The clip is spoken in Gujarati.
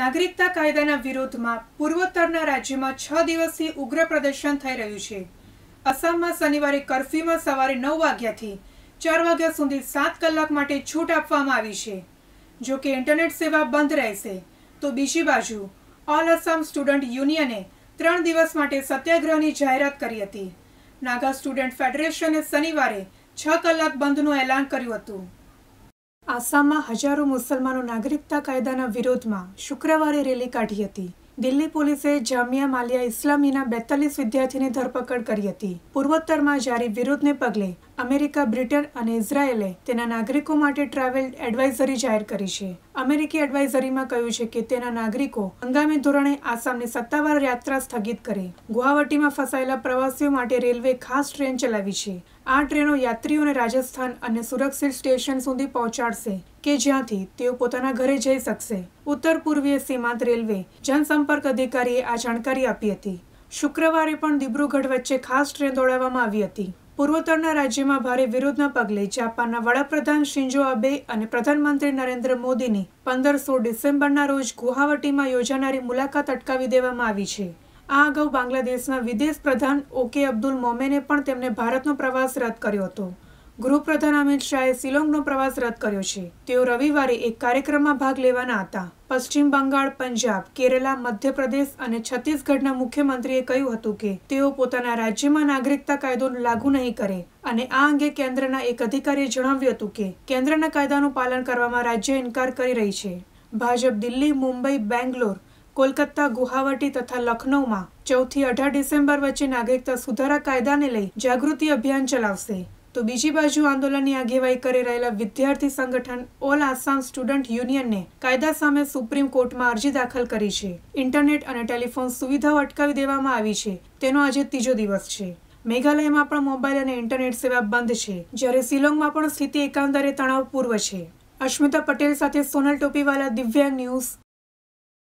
નાગરિકતા કાયદાના વિરોધમાં પૂર્વોત્તરના રાજ્યમાં છ દિવસથી ઉગ્ર પ્રદર્શન થઈ રહ્યું છે આસામમાં શનિવારે કર્ફ્યુમાં સવારે નવ વાગ્યાથી ચાર વાગ્યા સુધી સાત કલાક માટે છૂટ આપવામાં આવી છે જો કે ઇન્ટરનેટ સેવા બંધ રહેશે તો બીજી બાજુ ઓલ આસામ સ્ટુડન્ટ યુનિયને ત્રણ દિવસ માટે સત્યાગ્રહની જાહેરાત કરી હતી નાગા સ્ટુડન્ટ ફેડરેશને શનિવારે છ કલાક બંધનું એલાન કર્યું હતું આસામમાં હજારો મુસલમાનો નાગરિકતા કાયદાના વિરોધમાં શુક્રવારે રેલી કાઢી હતી દિલ્હી પોલીસે જામિયા માલિયા ઇસ્લામીના બેતાલીસ વિદ્યાર્થીની ધરપકડ કરી હતી પૂર્વોત્તરમાં જારી વિરોધને પગલે અમેરિકા બ્રિટન અને ઇઝરાયેલે તેના નાગરિકો માટે ટ્રાવેલ એડવાઇઝરી જાહેર કરી છે અમેરિકી એડવાઇઝરીમાં કહ્યું છે કે તેના નાગરિકો હંગામી ધોરણે આસામની સત્તાવાર યાત્રા સ્થગિત કરી ગુવાહાટીમાં ફસાયેલા પ્રવાસીઓ માટે રેલવે ખાસ ટ્રેન ચલાવી છે આ ટ્રેનો યાત્રીઓને રાજસ્થાન અને સુરક્ષિત સ્ટેશન સુધી પહોંચાડશે કે જ્યાંથી તેઓ પોતાના ઘરે જઈ શકશે ઉત્તર પૂર્વીય સીમાંત રેલવે જનસંપર્ક અધિકારીએ આ જાણકારી આપી હતી શુક્રવારે પણ દિબ્રુગઢ વચ્ચે ખાસ ટ્રેન દોડાવવામાં આવી હતી પૂર્વોત્તરના રાજ્યમાં ભારે વિરોધના પગલે જાપાનના વડાપ્રધાન શિંજો અબે અને પ્રધાનમંત્રી નરેન્દ્ર મોદીની પંદર સોળ ડિસેમ્બરના રોજ ગુવાહાટીમાં યોજાનારી મુલાકાત અટકાવી દેવામાં આવી છે આ અગાઉ બાંગ્લાદેશના વિદેશ પ્રધાન ઓકે અબ્દુલ મોમેને પણ તેમને ભારતનો પ્રવાસ રદ કર્યો હતો ગૃહપ્રધાન અમિત શાહે શિલોંગનો પ્રવાસ રદ કર્યો છે તેઓ રવિવારે એક કાર્યક્રમમાં ભાગ લેવાના હતા પશ્ચિમ બંગાળ પંજાબ કેરલા મધ્યપ્રદેશ અને છત્તીસગઢના મુખ્યમંત્રીએ કહ્યું હતું કે તેઓ પોતાના રાજ્યમાં નાગરિકતા કાયદો લાગુ નહીં કરે અને આ અંગે કેન્દ્રના એક અધિકારીએ જણાવ્યું હતું કે કેન્દ્રના કાયદાનું પાલન કરવામાં રાજ્ય ઇનકાર કરી રહી છે ભાજપ દિલ્હી મુંબઈ બેંગ્લોર કોલકાતા ગુવાહાટી તથા લખનૌમાં ચૌથી અઢાર ડિસેમ્બર વચ્ચે નાગરિકતા સુધારા કાયદાને લઈ જાગૃતિ અભિયાન ચલાવશે તો બીજી બાજુ આંદોલનની આગેવાઈ કરી રહેલા વિદ્યાર્થી સંગઠન ઓલ આસામ સ્ટુડન્ટ યુનિયનને કાયદા સામે સુપ્રીમ કોર્ટમાં અરજી દાખલ કરી છે ઇન્ટરનેટ અને ટેલિફોન સુવિધાઓ અટકાવી દેવામાં આવી છે તેનો આજે ત્રીજો દિવસ છે મેઘાલયમાં પણ મોબાઈલ અને ઇન્ટરનેટ સેવા બંધ છે જ્યારે શિલોંગમાં પણ સ્થિતિ એકંદરે તણાવપૂર્વ છે અશ્મિતા પટેલ સાથે સોનલ ટોપીવાલા દિવ્યાંગ ન્યૂઝ